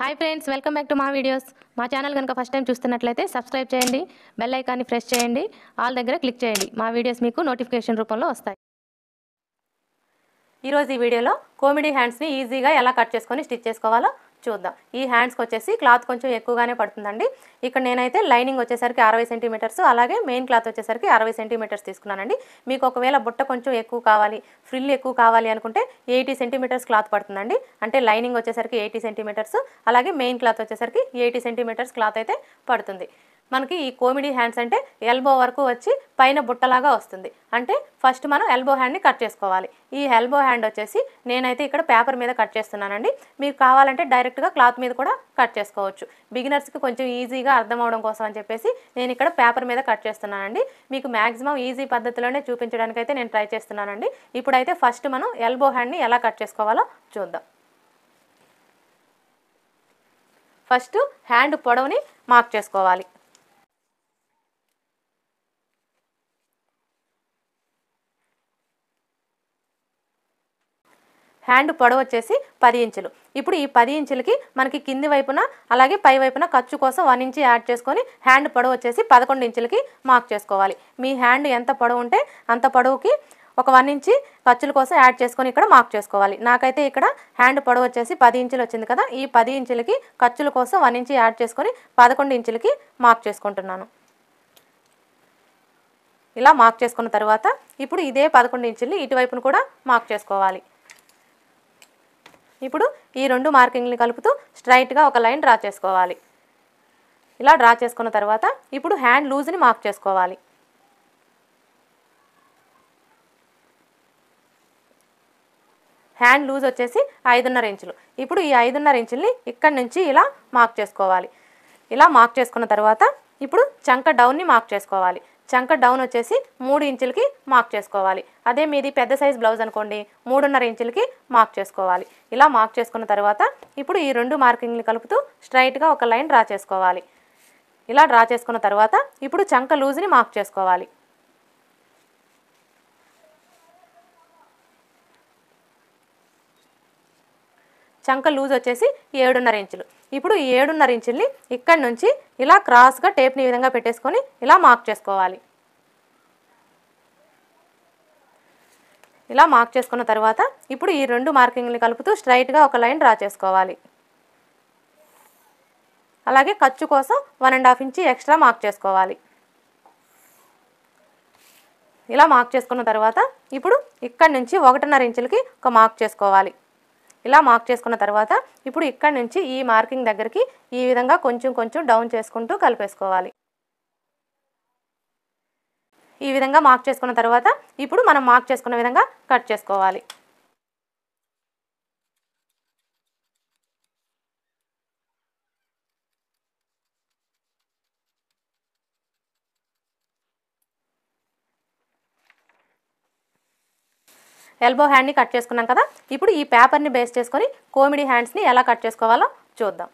hi friends welcome back to మా videos మా channel కనుక ఫస్ట్ టైం చూస్తున్నట్లయితే సబ్స్క్రైబ్ చేయండి బెల్ ఐకాన్ని ప్రెస్ చేయండి ఆల్ దగ్గర క్లిక్ చేయండి మా వీడియోస్ మీకు నోటిఫికేషన్ రూపంలో వస్తాయి ఈరోజు ఈ వీడియోలో కోమెడీ హ్యాండ్స్ని ఈజీగా ఎలా కట్ చేసుకొని స్టిచ్ చేసుకోవాలో చూద్దాం ఈ హ్యాండ్స్కి వచ్చేసి క్లాత్ కొంచెం ఎక్కువగానే పడుతుందండి ఇక్కడ నేనైతే లైనింగ్ వచ్చేసరికి అరవై సెంటీమీటర్స్ అలాగే మెయిన్ క్లాత్ వచ్చేసరికి అరవై సెంటీమీటర్స్ తీసుకున్నానండి మీకు ఒకవేళ బుట్ట కొంచెం ఎక్కువ కావాలి ఫ్రిల్ ఎక్కువ కావాలి అనుకుంటే ఎయిటీ సెంటీమీటర్స్ క్లాత్ పడుతుందండి అంటే లైనింగ్ వచ్చేసరికి ఎయిటీ సెంటీమీటర్స్ అలాగే మెయిన్ క్లాత్ వచ్చేసరికి ఎయిటీ సెంటీమీటర్స్ క్లాత్ అయితే పడుతుంది మనకి ఈ కోమిడీ హ్యాండ్స్ అంటే ఎల్బో వరకు వచ్చి పైన బుట్టలాగా వస్తుంది అంటే ఫస్ట్ మనం ఎల్బో హ్యాండ్ని కట్ చేసుకోవాలి ఈ ఎల్బో హ్యాండ్ వచ్చేసి నేనైతే ఇక్కడ పేపర్ మీద కట్ చేస్తున్నానండి మీకు కావాలంటే డైరెక్ట్గా క్లాత్ మీద కూడా కట్ చేసుకోవచ్చు బిగినర్స్కి కొంచెం ఈజీగా అర్థం అవడం కోసం అని చెప్పేసి నేను ఇక్కడ పేపర్ మీద కట్ చేస్తున్నానండి మీకు మ్యాక్సిమం ఈజీ పద్ధతిలోనే చూపించడానికి అయితే నేను ట్రై చేస్తున్నానండి ఇప్పుడైతే ఫస్ట్ మనం ఎల్బో హ్యాండ్ని ఎలా కట్ చేసుకోవాలో చూద్దాం ఫస్ట్ హ్యాండ్ పొడవుని మార్క్ చేసుకోవాలి హ్యాండ్ పొడవు వచ్చేసి పది ఇంచులు ఇప్పుడు ఈ పది ఇంచులకి మనకి కింది వైపున అలాగే పై వైపున ఖర్చు కోసం వన్ ఇంచి యాడ్ చేసుకొని హ్యాండ్ పొడవు వచ్చేసి పదకొండు ఇంచులకి మార్క్ చేసుకోవాలి మీ హ్యాండ్ ఎంత పొడవు ఉంటే అంత పొడవుకి ఒక వన్ ఇంచి ఖర్చుల కోసం యాడ్ చేసుకొని ఇక్కడ మార్క్ చేసుకోవాలి నాకైతే ఇక్కడ హ్యాండ్ పొడవు వచ్చేసి పది ఇంచులు వచ్చింది కదా ఈ పది ఇంచులకి ఖర్చుల కోసం వన్ ఇంచి యాడ్ చేసుకొని పదకొండు ఇంచులకి మార్క్ చేసుకుంటున్నాను ఇలా మార్క్ చేసుకున్న తర్వాత ఇప్పుడు ఇదే పదకొండు ఇంచుల్ని ఇటువైపును కూడా మార్క్ చేసుకోవాలి ఇప్పుడు ఈ రెండు మార్కింగ్ని కలుపుతూ స్ట్రైట్గా ఒక లైన్ డ్రా చేసుకోవాలి ఇలా డ్రా చేసుకున్న తర్వాత ఇప్పుడు హ్యాండ్ లూజ్ని మార్క్ చేసుకోవాలి హ్యాండ్ లూజ్ వచ్చేసి ఐదున్నర ఇంచులు ఇప్పుడు ఈ ఐదున్నర ఇంచుల్ని ఇక్కడి నుంచి ఇలా మార్క్ చేసుకోవాలి ఇలా మార్క్ చేసుకున్న తర్వాత ఇప్పుడు చంక డౌన్ని మార్క్ చేసుకోవాలి చంక డౌన్ వచ్చేసి మూడు ఇంచులకి మార్క్ చేసుకోవాలి అదే మీది పెద్ద సైజ్ బ్లౌజ్ అనుకోండి మూడున్నర ఇంచులకి మార్క్ చేసుకోవాలి ఇలా మార్క్ చేసుకున్న తర్వాత ఇప్పుడు ఈ రెండు మార్కింగ్లు కలుపుతూ స్ట్రైట్గా ఒక లైన్ డ్రా చేసుకోవాలి ఇలా డ్రా చేసుకున్న తర్వాత ఇప్పుడు చంక లూజ్ని మార్క్ చేసుకోవాలి చంక లూజ్ వచ్చేసి ఏడున్నర ఇంచులు ఇప్పుడు ఈ ఏడున్నర ఇంచుల్ని ఇక్కడి నుంచి ఇలా క్రాస్గా టేప్ని ఈ విధంగా పెట్టేసుకొని ఇలా మార్క్ చేసుకోవాలి ఇలా మార్క్ చేసుకున్న తర్వాత ఇప్పుడు ఈ రెండు మార్కింగ్ని కలుపుతూ స్ట్రైట్గా ఒక లైన్ డ్రా చేసుకోవాలి అలాగే ఖర్చు కోసం one and half inch extra mark చేసుకోవాలి ఇలా మార్క్ చేసుకున్న తర్వాత ఇప్పుడు ఇక్కడి నుంచి ఒకటిన్నర ఇంచులకి ఒక మార్క్ చేసుకోవాలి ఇలా మార్క్ చేసుకున్న తర్వాత ఇప్పుడు ఇక్కడ నుంచి ఈ మార్కింగ్ దగ్గరికి ఈ విధంగా కొంచెం కొంచెం డౌన్ చేసుకుంటూ కలిపేసుకోవాలి ఈ విధంగా మార్క్ చేసుకున్న తర్వాత ఇప్పుడు మనం మార్క్ చేసుకున్న విధంగా కట్ చేసుకోవాలి ఎల్బో హ్యాండ్ని కట్ చేసుకున్నాం కదా ఇప్పుడు ఈ పేపర్ని బేస్ చేసుకొని కోమిడి హ్యాండ్స్ని ఎలా కట్ చేసుకోవాలో చూద్దాం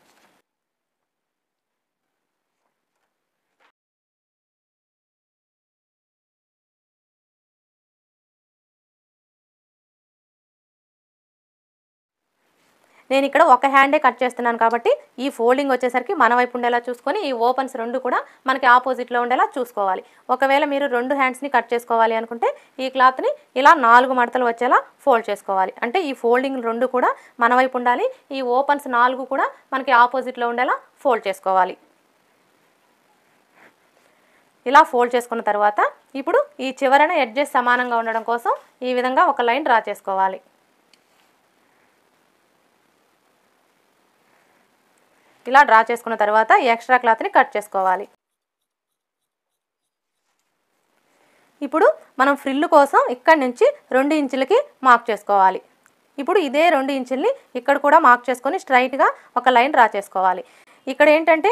నేను ఇక్కడ ఒక హ్యాండే కట్ చేస్తున్నాను కాబట్టి ఈ ఫోల్డింగ్ వచ్చేసరికి మన వైపు ఉండేలా చూసుకొని ఈ ఓపెన్స్ రెండు కూడా మనకి ఆపోజిట్లో ఉండేలా చూసుకోవాలి ఒకవేళ మీరు రెండు హ్యాండ్స్ని కట్ చేసుకోవాలి అనుకుంటే ఈ క్లాత్ని ఇలా నాలుగు మడతలు వచ్చేలా ఫోల్డ్ చేసుకోవాలి అంటే ఈ ఫోల్డింగ్ రెండు కూడా మన వైపు ఉండాలి ఈ ఓపెన్స్ నాలుగు కూడా మనకి ఆపోజిట్లో ఉండేలా ఫోల్డ్ చేసుకోవాలి ఇలా ఫోల్డ్ చేసుకున్న తర్వాత ఇప్పుడు ఈ చివరన ఎడ్జెస్ట్ సమానంగా ఉండడం కోసం ఈ విధంగా ఒక లైన్ డ్రా చేసుకోవాలి ఇలా డ్రా చేసుకున్న తర్వాత ఈ ఎక్స్ట్రా క్లాత్ని కట్ చేసుకోవాలి ఇప్పుడు మనం ఫ్రిల్లు కోసం ఇక్కడి నుంచి రెండు ఇంచులకి మార్క్ చేసుకోవాలి ఇప్పుడు ఇదే రెండు ఇంచుల్ని ఇక్కడ కూడా మార్క్ చేసుకొని స్ట్రైట్గా ఒక లైన్ డ్రా చేసుకోవాలి ఇక్కడ ఏంటంటే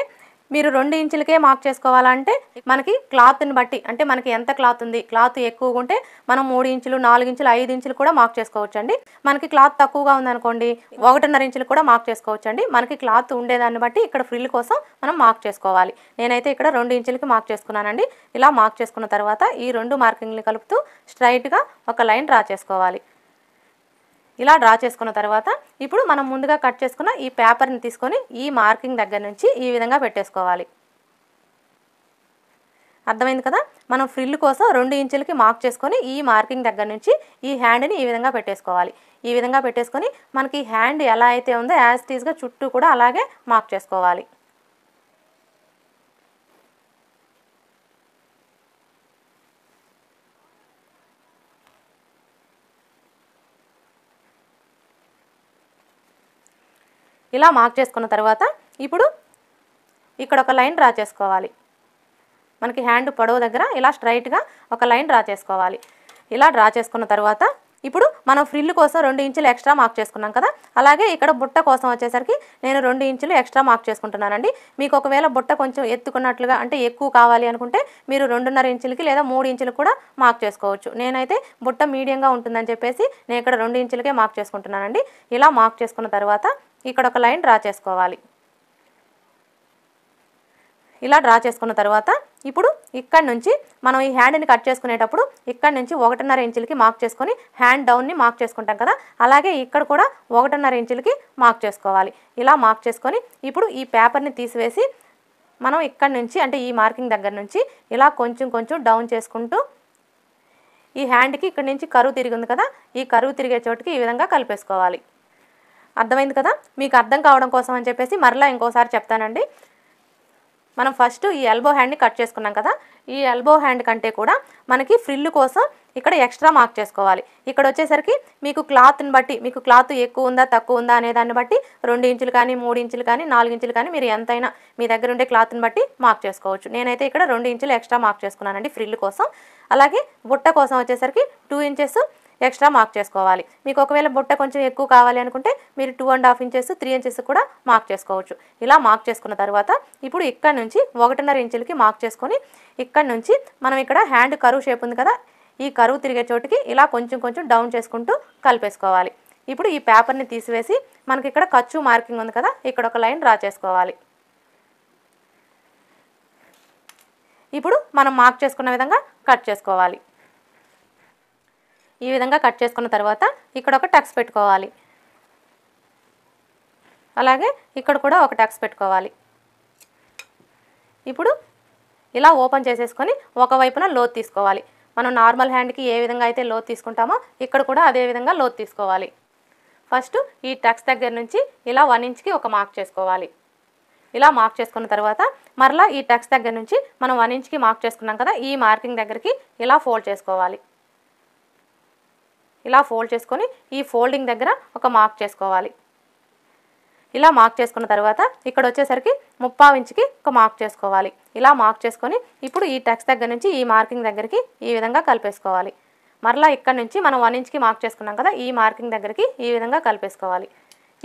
మీరు రెండు ఇంచులకే మార్క్ చేసుకోవాలంటే మనకి క్లాత్ని బట్టి అంటే మనకి ఎంత క్లాత్ ఉంది క్లాత్ ఎక్కువగా ఉంటే మనం మూడు ఇంచులు నాలుగు ఇంచులు ఐదు ఇంచులు కూడా మార్క్ చేసుకోవచ్చు అండి మనకి క్లాత్ తక్కువగా ఉందనుకోండి ఒకటిన్నర ఇంచులు కూడా మార్క్ చేసుకోవచ్చు అండి మనకి క్లాత్ ఉండేదాన్ని బట్టి ఇక్కడ ఫ్రిల్ కోసం మనం మార్క్ చేసుకోవాలి నేనైతే ఇక్కడ రెండు ఇంచులకి మార్క్ చేసుకున్నానండి ఇలా మార్క్ చేసుకున్న తర్వాత ఈ రెండు మార్కింగ్లు కలుపుతూ స్ట్రైట్గా ఒక లైన్ డ్రా చేసుకోవాలి ఇలా డ్రా చేసుకున్న తర్వాత ఇప్పుడు మనం ముందుగా కట్ చేసుకున్న ఈ పేపర్ని తీసుకొని ఈ మార్కింగ్ దగ్గర నుంచి ఈ విధంగా పెట్టేసుకోవాలి అర్థమైంది కదా మనం ఫ్రిల్ కోసం రెండు ఇంచులకి మార్క్ చేసుకొని ఈ మార్కింగ్ దగ్గర నుంచి ఈ హ్యాండ్ని ఈ విధంగా పెట్టేసుకోవాలి ఈ విధంగా పెట్టేసుకొని మనకి హ్యాండ్ ఎలా అయితే ఉందో యాజ్ టీజ్గా చుట్టూ కూడా అలాగే మార్క్ చేసుకోవాలి ఇలా మార్క్ చేసుకున్న తర్వాత ఇప్పుడు ఇక్కడ ఒక లైన్ డ్రా చేసుకోవాలి మనకి హ్యాండ్ పొడవు దగ్గర ఇలా స్ట్రైట్గా ఒక లైన్ డ్రా చేసుకోవాలి ఇలా డ్రా చేసుకున్న తర్వాత ఇప్పుడు మనం ఫ్రిల్ కోసం రెండు ఇంచులు ఎక్స్ట్రా మార్క్ చేసుకున్నాం కదా అలాగే ఇక్కడ బుట్ట కోసం వచ్చేసరికి నేను రెండు ఇంచులు ఎక్స్ట్రా మార్క్ చేసుకుంటున్నానండి మీకు ఒకవేళ బుట్ట కొంచెం ఎత్తుకున్నట్లుగా అంటే ఎక్కువ కావాలి అనుకుంటే మీరు రెండున్నర ఇంచులకి లేదా మూడు ఇంచులు కూడా మార్క్ చేసుకోవచ్చు నేనైతే బుట్ట మీడియంగా ఉంటుందని చెప్పేసి నేను ఇక్కడ రెండు ఇంచులకే మార్క్ చేసుకుంటున్నానండి ఇలా మార్క్ చేసుకున్న తర్వాత ఇక్కడ ఒక లైన్ డ్రా చేసుకోవాలి ఇలా డ్రా చేసుకున్న తర్వాత ఇప్పుడు ఇక్కడ నుంచి మనం ఈ హ్యాండ్ని కట్ చేసుకునేటప్పుడు ఇక్కడ నుంచి ఒకటిన్నర ఇంచులకి మార్క్ చేసుకొని హ్యాండ్ డౌన్ని మార్క్ చేసుకుంటాం కదా అలాగే ఇక్కడ కూడా ఒకటిన్నర ఇంచులకి మార్క్ చేసుకోవాలి ఇలా మార్క్ చేసుకొని ఇప్పుడు ఈ పేపర్ని తీసివేసి మనం ఇక్కడ నుంచి అంటే ఈ మార్కింగ్ దగ్గర నుంచి ఇలా కొంచెం కొంచెం డౌన్ చేసుకుంటూ ఈ హ్యాండ్కి ఇక్కడ నుంచి కరువు తిరిగింది కదా ఈ కరువు తిరిగే చోటుకి ఈ విధంగా కలిపేసుకోవాలి అర్థమైంది కదా మీకు అర్థం కావడం కోసం అని చెప్పేసి మరలా ఇంకోసారి చెప్తానండి మనం ఫస్ట్ ఈ ఎల్బో హ్యాండ్ని కట్ చేసుకున్నాం కదా ఈ ఎల్బో హ్యాండ్ కంటే కూడా మనకి ఫ్రిల్ కోసం ఇక్కడ ఎక్స్ట్రా మార్క్ చేసుకోవాలి ఇక్కడ వచ్చేసరికి మీకు క్లాత్ని బట్టి మీకు క్లాత్ ఎక్కువ ఉందా తక్కువ ఉందా అనే దాన్ని బట్టి రెండు ఇంచులు కానీ మూడు ఇంచులు కానీ నాలుగు ఇంచులు కానీ మీరు ఎంతైనా మీ దగ్గర ఉండే క్లాత్ని బట్టి మార్క్ చేసుకోవచ్చు నేనైతే ఇక్కడ రెండు ఇంచులు ఎక్స్ట్రా మార్క్ చేసుకున్నానండి ఫ్రిల్ కోసం అలాగే బుట్ట కోసం వచ్చేసరికి టూ ఇంచెస్ ఎక్స్ట్రా మార్క్ చేసుకోవాలి మీకు ఒకవేళ బుట్ట కొంచెం ఎక్కువ కావాలి అనుకుంటే మీరు two and half inches three inches కూడా మార్క్ చేసుకోవచ్చు ఇలా మార్క్ చేసుకున్న తర్వాత ఇప్పుడు ఇక్కడ నుంచి ఒకటిన్నర ఇంచులకి మార్క్ చేసుకొని ఇక్కడ నుంచి మనం ఇక్కడ హ్యాండ్ కరువు షేప్ ఉంది కదా ఈ కరువు తిరిగే చోటుకి ఇలా కొంచెం కొంచెం డౌన్ చేసుకుంటూ కలిపేసుకోవాలి ఇప్పుడు ఈ పేపర్ని తీసివేసి మనకి ఇక్కడ ఖర్చు మార్కింగ్ ఉంది కదా ఇక్కడ ఒక లైన్ డ్రా చేసుకోవాలి ఇప్పుడు మనం మార్క్ చేసుకున్న విధంగా కట్ చేసుకోవాలి ఈ విధంగా కట్ చేసుకున్న తర్వాత ఇక్కడ ఒక టక్స్ పెట్టుకోవాలి అలాగే ఇక్కడ కూడా ఒక టక్స్ పెట్టుకోవాలి ఇప్పుడు ఇలా ఓపెన్ చేసేసుకొని ఒకవైపున లోత్ తీసుకోవాలి మనం నార్మల్ హ్యాండ్కి ఏ విధంగా అయితే లోత్ తీసుకుంటామో ఇక్కడ కూడా అదే విధంగా లోత్ తీసుకోవాలి ఫస్ట్ ఈ టక్స్ దగ్గర నుంచి ఇలా వన్ ఇంచ్కి ఒక మార్క్ చేసుకోవాలి ఇలా మార్క్ చేసుకున్న తర్వాత మరలా ఈ టక్స్ దగ్గర నుంచి మనం వన్ ఇంచ్కి మార్క్ చేసుకున్నాం కదా ఈ మార్కింగ్ దగ్గరికి ఇలా ఫోల్డ్ చేసుకోవాలి ఇలా ఫోల్డ్ చేసుకొని ఈ ఫోల్డింగ్ దగ్గర ఒక మార్క్ చేసుకోవాలి ఇలా మార్క్ చేసుకున్న తర్వాత ఇక్కడ వచ్చేసరికి ముప్పావు ఇంచుకి ఒక మార్క్ చేసుకోవాలి ఇలా మార్క్ చేసుకొని ఇప్పుడు ఈ టెక్స్ దగ్గర నుంచి ఈ మార్కింగ్ దగ్గరికి ఈ విధంగా కలిపేసుకోవాలి మరలా ఇక్కడ నుంచి మనం వన్ ఇంచ్కి మార్క్ చేసుకున్నాం కదా ఈ మార్కింగ్ దగ్గరికి ఈ విధంగా కలిపేసుకోవాలి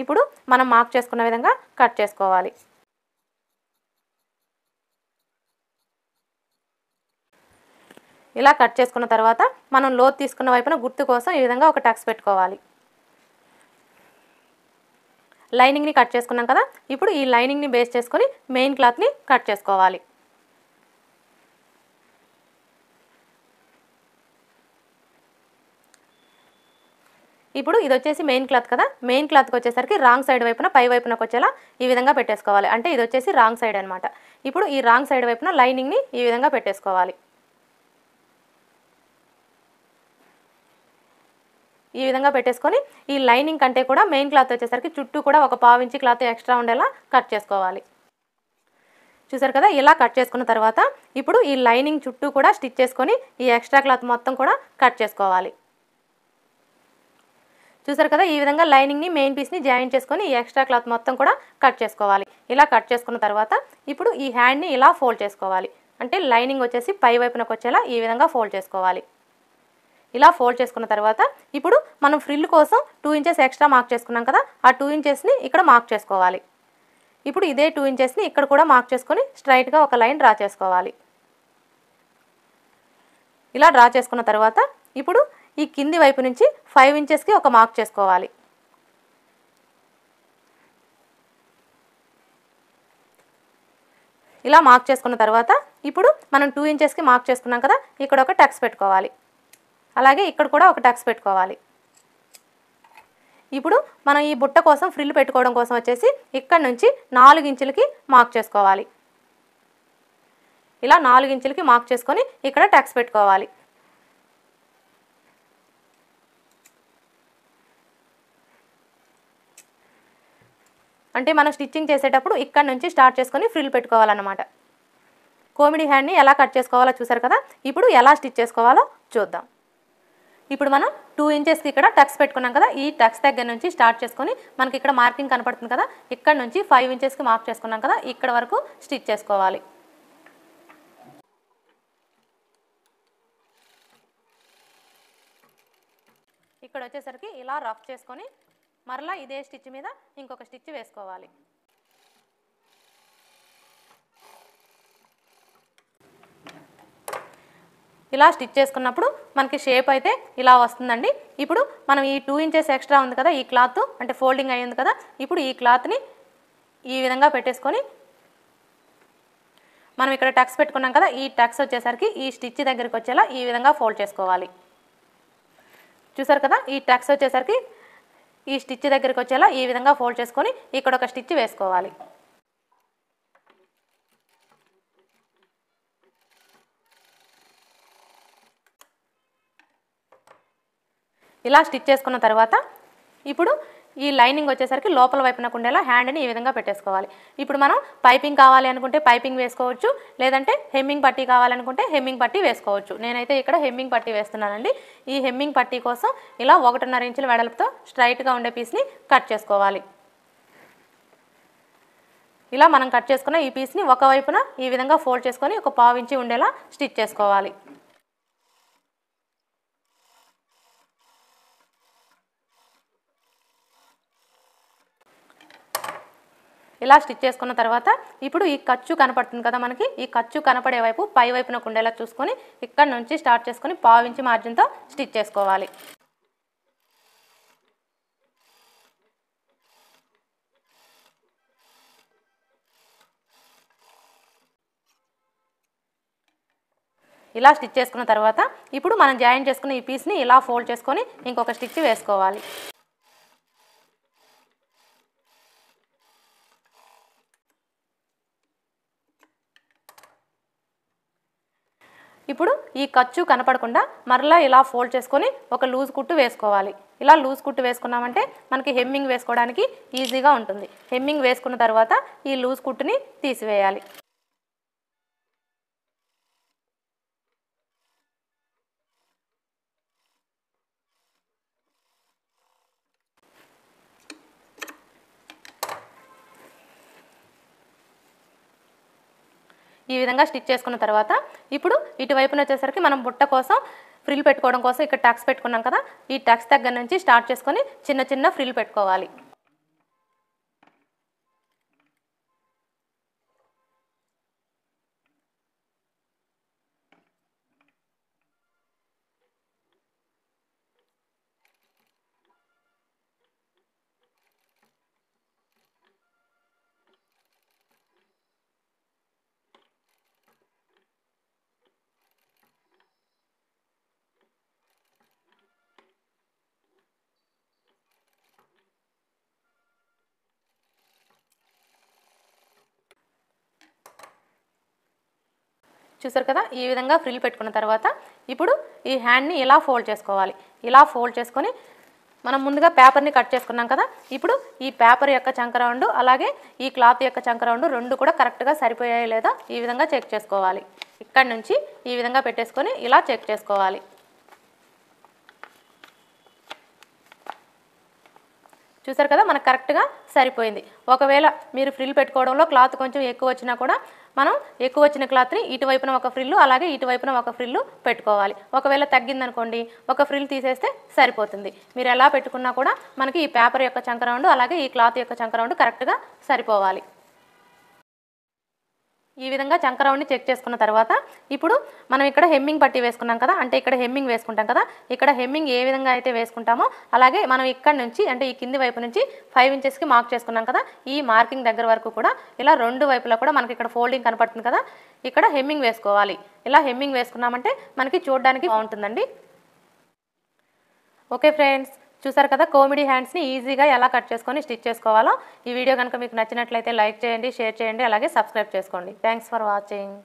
ఇప్పుడు మనం మార్క్ చేసుకున్న విధంగా కట్ చేసుకోవాలి ఇలా కట్ చేసుకున్న తర్వాత మనం లోతు తీసుకున్న వైపున గుర్తు కోసం ఈ విధంగా ఒక టక్స్ పెట్టుకోవాలి లైనింగ్ని కట్ చేసుకున్నాం కదా ఇప్పుడు ఈ లైనింగ్ని బేస్ చేసుకొని మెయిన్ క్లాత్ని కట్ చేసుకోవాలి ఇప్పుడు ఇది వచ్చేసి మెయిన్ క్లాత్ కదా మెయిన్ క్లాత్కి వచ్చేసరికి రాంగ్ సైడ్ వైపున పై వైపునకు వచ్చేలా ఈ విధంగా పెట్టేసుకోవాలి అంటే ఇది వచ్చేసి రాంగ్ సైడ్ అనమాట ఇప్పుడు ఈ రాంగ్ సైడ్ వైపున లైనింగ్ని ఈ విధంగా పెట్టేసుకోవాలి ఈ విధంగా పెట్టేసుకొని ఈ లైనింగ్ కంటే కూడా మెయిన్ క్లాత్ వచ్చేసరికి చుట్టూ కూడా ఒక పావించి క్లాత్ ఎక్స్ట్రా ఉండేలా కట్ చేసుకోవాలి చూసారు కదా ఇలా కట్ చేసుకున్న తర్వాత ఇప్పుడు ఈ లైనింగ్ చుట్టూ కూడా స్టిచ్ చేసుకొని ఈ ఎక్స్ట్రా క్లాత్ మొత్తం కూడా కట్ చేసుకోవాలి చూసారు కదా ఈ విధంగా లైనింగ్ని మెయిన్ పీస్ని జాయిన్ చేసుకొని ఈ ఎక్స్ట్రా క్లాత్ మొత్తం కూడా కట్ చేసుకోవాలి ఇలా కట్ చేసుకున్న తర్వాత ఇప్పుడు ఈ హ్యాండ్ని ఇలా ఫోల్డ్ చేసుకోవాలి అంటే లైనింగ్ వచ్చేసి పై వైపునకు వచ్చేలా ఈ విధంగా ఫోల్డ్ చేసుకోవాలి ఇలా ఫోల్డ్ చేసుకున్న తర్వాత ఇప్పుడు మనం ఫ్రిల్ కోసం టూ ఇంచెస్ ఎక్స్ట్రా మార్క్ చేసుకున్నాం కదా ఆ టూ ఇంచెస్ని ఇక్కడ మార్క్ చేసుకోవాలి ఇప్పుడు ఇదే టూ ఇంచెస్ని ఇక్కడ కూడా మార్క్ చేసుకొని స్ట్రైట్గా ఒక లైన్ డ్రా చేసుకోవాలి ఇలా డ్రా చేసుకున్న తర్వాత ఇప్పుడు ఈ కింది వైపు నుంచి ఫైవ్ ఇంచెస్కి ఒక మార్క్ చేసుకోవాలి ఇలా మార్క్ చేసుకున్న తర్వాత ఇప్పుడు మనం టూ ఇంచెస్కి మార్క్ చేసుకున్నాం కదా ఇక్కడ ఒక టెక్స్ పెట్టుకోవాలి అలాగే ఇక్కడ కూడా ఒక టక్స్ పెట్టుకోవాలి ఇప్పుడు మనం ఈ బుట్ట కోసం ఫ్రిల్ పెట్టుకోవడం కోసం వచ్చేసి ఇక్కడ నుంచి నాలుగు ఇంచులకి మార్క్ చేసుకోవాలి ఇలా నాలుగు ఇంచులకి మార్క్ చేసుకొని ఇక్కడ టక్స్ పెట్టుకోవాలి అంటే మనం స్టిచ్చింగ్ చేసేటప్పుడు ఇక్కడ నుంచి స్టార్ట్ చేసుకొని ఫ్రిల్ పెట్టుకోవాలన్నమాట కోమిడీ హ్యాండ్ని ఎలా కట్ చేసుకోవాలో చూసారు కదా ఇప్పుడు ఎలా స్టిచ్ చేసుకోవాలో చూద్దాం ఇప్పుడు మనం టూ ఇంచెస్కి ఇక్కడ టక్స్ పెట్టుకున్నాం కదా ఈ టక్స్ దగ్గర నుంచి స్టార్ట్ చేసుకొని మనకి ఇక్కడ మార్కింగ్ కనపడుతుంది కదా ఇక్కడ నుంచి ఫైవ్ ఇంచెస్కి మార్క్ చేసుకున్నాం కదా ఇక్కడ వరకు స్టిచ్ చేసుకోవాలి ఇక్కడ వచ్చేసరికి ఇలా రఫ్ చేసుకొని మరలా ఇదే స్టిచ్ మీద ఇంకొక స్టిచ్ వేసుకోవాలి ఇలా స్టిచ్ చేసుకున్నప్పుడు మనకి షేప్ అయితే ఇలా వస్తుందండి ఇప్పుడు మనం ఈ టూ ఇంచెస్ ఎక్స్ట్రా ఉంది కదా ఈ క్లాత్ అంటే ఫోల్డింగ్ అయ్యింది కదా ఇప్పుడు ఈ క్లాత్ని ఈ విధంగా పెట్టేసుకొని మనం ఇక్కడ టక్స్ పెట్టుకున్నాం కదా ఈ టక్స్ వచ్చేసరికి ఈ స్టిచ్ దగ్గరికి వచ్చేలా ఈ విధంగా ఫోల్డ్ చేసుకోవాలి చూసారు కదా ఈ టక్స్ వచ్చేసరికి ఈ స్టిచ్ దగ్గరికి వచ్చేలా ఈ విధంగా ఫోల్డ్ చేసుకొని ఇక్కడ ఒక స్టిచ్ వేసుకోవాలి ఇలా స్టిచ్ చేసుకున్న తర్వాత ఇప్పుడు ఈ లైనింగ్ వచ్చేసరికి లోపల వైపున ఉండేలా హ్యాండ్ని ఈ విధంగా పెట్టేసుకోవాలి ఇప్పుడు మనం పైపింగ్ కావాలి అనుకుంటే పైపింగ్ వేసుకోవచ్చు లేదంటే హెమ్మింగ్ పట్టీ కావాలనుకుంటే హెమ్మింగ్ పట్టీ వేసుకోవచ్చు నేనైతే ఇక్కడ హెమ్మింగ్ పట్టీ వేస్తున్నానండి ఈ హెమ్మింగ్ పట్టీ కోసం ఇలా ఒకటిన్నర ఇంచుల వెడల్పుతో స్ట్రైట్గా ఉండే పీస్ని కట్ చేసుకోవాలి ఇలా మనం కట్ చేసుకున్న ఈ పీస్ని ఒకవైపున ఈ విధంగా ఫోల్డ్ చేసుకొని ఒక పావు ఇంచి ఉండేలా స్టిచ్ చేసుకోవాలి ఇలా స్టిచ్ చేసుకున్న తర్వాత ఇప్పుడు ఈ ఖర్చు కనపడుతుంది కదా మనకి ఈ ఖర్చు కనపడే వైపు పై వైపున ఉండేలా చూసుకొని ఇక్కడ నుంచి స్టార్ట్ చేసుకొని పావించి మార్జిన్తో స్టిచ్ చేసుకోవాలి ఇలా స్టిచ్ చేసుకున్న తర్వాత ఇప్పుడు మనం జాయిన్ చేసుకున్న ఈ పీస్ని ఇలా ఫోల్డ్ చేసుకొని ఇంకొక స్టిచ్ వేసుకోవాలి ఇప్పుడు ఈ ఖర్చు కనపడకుండా మరలా ఇలా ఫోల్డ్ చేసుకొని ఒక లూజ్ కుట్టు వేసుకోవాలి ఇలా లూజ్ కుట్టు వేసుకున్నామంటే మనకి హెమ్మింగ్ వేసుకోవడానికి ఈజీగా ఉంటుంది హెమ్మింగ్ వేసుకున్న తర్వాత ఈ లూజ్ కుట్టుని తీసివేయాలి ఈ విధంగా స్టిచ్ చేసుకున్న తర్వాత ఇప్పుడు ఇటువైపున వచ్చేసరికి మనం బుట్ట కోసం ఫ్రిల్ పెట్టుకోవడం కోసం ఇక్కడ ట్యాక్స్ పెట్టుకున్నాం కదా ఈ టక్స్ దగ్గర నుంచి స్టార్ట్ చేసుకొని చిన్న చిన్న ఫ్రిల్ పెట్టుకోవాలి చూసారు కదా ఈ విధంగా ఫ్రిల్ పెట్టుకున్న తర్వాత ఇప్పుడు ఈ హ్యాండ్ని ఇలా ఫోల్డ్ చేసుకోవాలి ఇలా ఫోల్డ్ చేసుకొని మనం ముందుగా పేపర్ని కట్ చేసుకున్నాం కదా ఇప్పుడు ఈ పేపర్ యొక్క చంక అలాగే ఈ క్లాత్ యొక్క చంక రెండు కూడా కరెక్ట్గా సరిపోయాయి లేదా ఈ విధంగా చెక్ చేసుకోవాలి ఇక్కడ నుంచి ఈ విధంగా పెట్టేసుకొని ఇలా చెక్ చేసుకోవాలి చూసారు కదా మనకు కరెక్ట్గా సరిపోయింది ఒకవేళ మీరు ఫ్రిల్ పెట్టుకోవడంలో క్లాత్ కొంచెం ఎక్కువ వచ్చినా కూడా మనం ఎక్కువ వచ్చిన క్లాత్ని ఇటువైపున ఒక ఫ్రిల్లు అలాగే ఇటువైపున ఒక ఫ్రిల్లు పెట్టుకోవాలి ఒకవేళ తగ్గిందనుకోండి ఒక ఫ్రిల్ తీసేస్తే సరిపోతుంది మీరు ఎలా పెట్టుకున్నా కూడా మనకి ఈ పేపర్ యొక్క చంకరౌండ్ అలాగే ఈ క్లాత్ యొక్క చంకరౌండ్ కరెక్ట్గా సరిపోవాలి ఈ విధంగా చంకరౌండ్ని చెక్ చేసుకున్న తర్వాత ఇప్పుడు మనం ఇక్కడ హెమ్మింగ్ పట్టి వేసుకున్నాం కదా అంటే ఇక్కడ హెమ్మింగ్ వేసుకుంటాం కదా ఇక్కడ హెమ్మింగ్ ఏ విధంగా అయితే వేసుకుంటామో అలాగే మనం ఇక్కడ నుంచి అంటే ఈ కింది వైపు నుంచి ఫైవ్ ఇంచెస్కి మార్క్ చేసుకున్నాం కదా ఈ మార్కింగ్ దగ్గర వరకు కూడా ఇలా రెండు వైపులా కూడా మనకి ఇక్కడ ఫోల్డింగ్ కనపడుతుంది కదా ఇక్కడ హెమ్మింగ్ వేసుకోవాలి ఇలా హెమ్మింగ్ వేసుకున్నామంటే మనకి చూడడానికి బాగుంటుందండి ఓకే ఫ్రెండ్స్ చూసారు కదా కోమిడీ హ్యాండ్స్ని ఈజీగా ఎలా కట్ చేసుకొని స్టిచ్ చేసుకోవాలో ఈ వీడియో కనుక మీకు నచ్చినట్లయితే లైక్ చేయండి షేర్ చేయండి అలాగే సబ్స్క్రైబ్ చేసుకోండి థ్యాంక్స్ ఫర్ వాచింగ్